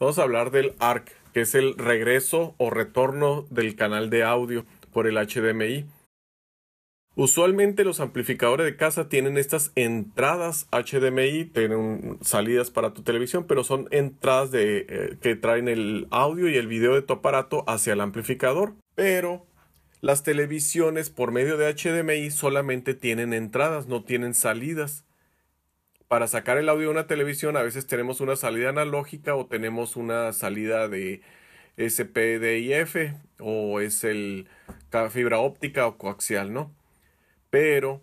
Vamos a hablar del ARC, que es el regreso o retorno del canal de audio por el HDMI. Usualmente los amplificadores de casa tienen estas entradas HDMI, tienen salidas para tu televisión, pero son entradas de, eh, que traen el audio y el video de tu aparato hacia el amplificador. Pero las televisiones por medio de HDMI solamente tienen entradas, no tienen salidas para sacar el audio de una televisión a veces tenemos una salida analógica o tenemos una salida de SPDIF o es el fibra óptica o coaxial, ¿no? Pero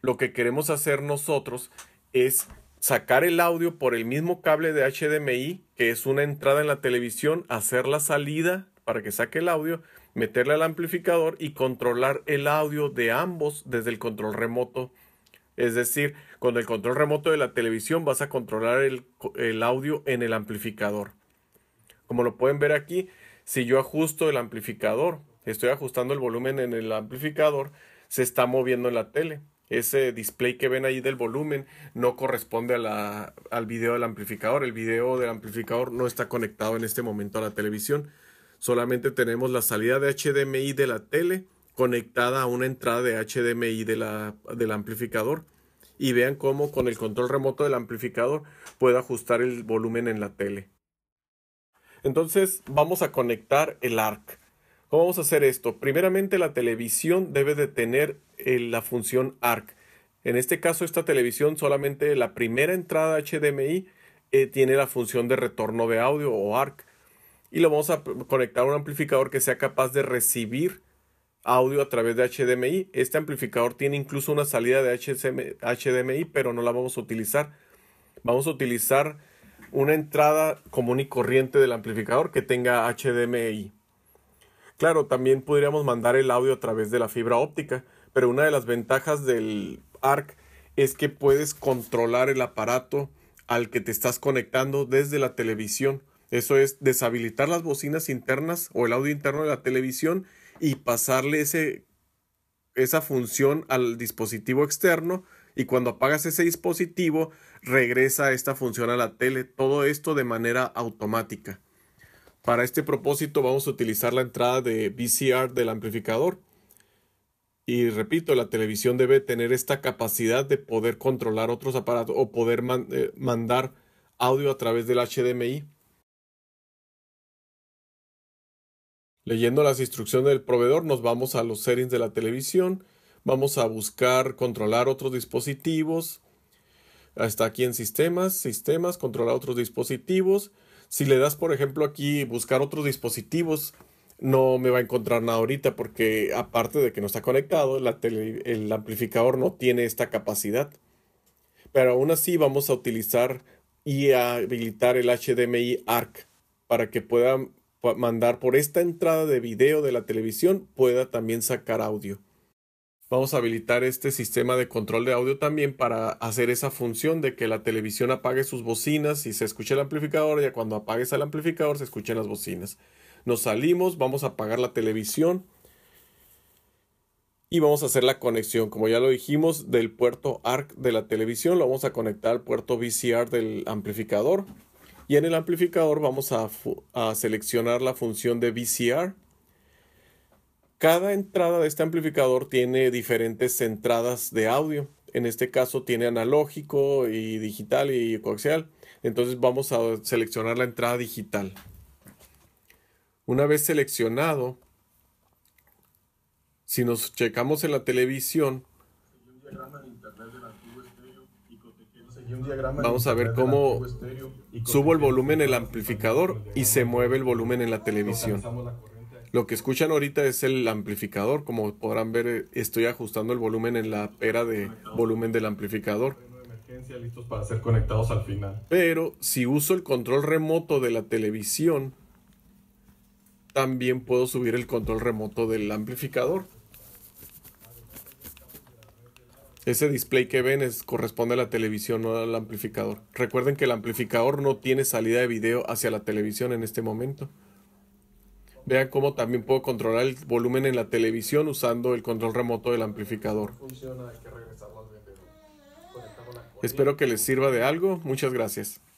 lo que queremos hacer nosotros es sacar el audio por el mismo cable de HDMI, que es una entrada en la televisión, hacer la salida para que saque el audio, meterle al amplificador y controlar el audio de ambos desde el control remoto es decir, con el control remoto de la televisión vas a controlar el, audio en el amplificador. Como lo pueden ver aquí, si yo ajusto el amplificador, estoy ajustando el volumen en el amplificador, se está moviendo en la tele. Ese display que ven ahí del volumen no corresponde al video del amplificador. El video del amplificador no está conectado en este momento a la televisión. Solamente tenemos la salida de HDMI de la tele conectada a una entrada de HDMI de la, del amplificador y vean cómo con el control remoto del amplificador puedo ajustar el volumen en la tele. Entonces vamos a conectar el ARC. ¿Cómo vamos a hacer esto? Primeramente la televisión debe de tener eh, la función ARC. En este caso esta televisión solamente la primera entrada HDMI eh, tiene la función de retorno de audio o ARC. Y lo vamos a conectar a un amplificador que sea capaz de recibir audio a través de HDMI. Este amplificador tiene incluso una salida de HDMI, pero no la vamos a utilizar. Vamos a utilizar una entrada común y corriente del amplificador que tenga HDMI. Claro, también podríamos mandar el audio a través de la fibra óptica, pero una de las ventajas del ARC es que puedes controlar el aparato al que te estás conectando desde la televisión. Eso es deshabilitar las bocinas internas o el audio interno de la televisión y pasarle ese, esa función al dispositivo externo y cuando apagas ese dispositivo regresa esta función a la tele. Todo esto de manera automática. Para este propósito vamos a utilizar la entrada de VCR del amplificador. Y repito, la televisión debe tener esta capacidad de poder controlar otros aparatos o poder eh, mandar audio a través del HDMI. Leyendo las instrucciones del proveedor nos vamos a los settings de la televisión, vamos a buscar controlar otros dispositivos, hasta aquí en sistemas, sistemas, controlar otros dispositivos. Si le das, por ejemplo, aquí buscar otros dispositivos, no me va a encontrar nada ahorita porque aparte de que no está conectado, el amplificador no tiene esta capacidad. Pero aún así vamos a utilizar y habilitar el HDMI ARC para que pueda mandar por esta entrada de video de la televisión pueda también sacar audio. Vamos a habilitar este sistema de control de audio también para hacer esa función de que la televisión apague sus bocinas y se escuche el amplificador, y cuando apagues el amplificador se escuchen las bocinas. Nos salimos, vamos a apagar la televisión y vamos a hacer la conexión, como ya lo dijimos, del puerto ARC de la televisión, lo vamos a conectar al puerto VCR del amplificador. Y en el amplificador vamos a, seleccionar la función de VCR. Cada entrada de este amplificador tiene diferentes entradas de audio. En este caso tiene analógico y digital y coaxial. Entonces vamos a seleccionar la entrada digital. Una vez seleccionado, si nos checamos en la televisión, Vamos a ver cómo subo el volumen en el amplificador y se mueve el volumen en la televisión. Lo que escuchan ahorita es el amplificador. Como podrán ver, eh, estoy ajustando el volumen en la pera de volumen del amplificador. Pero si uso el control remoto de la televisión, también puedo subir el control remoto del amplificador. Ese display que ven es, corresponde a la televisión, no al amplificador. Recuerden que el amplificador no tiene salida de video hacia la televisión en este momento. Vean cómo también puedo controlar el volumen en la televisión usando el control remoto del amplificador. Espero que les sirva de algo. Muchas gracias.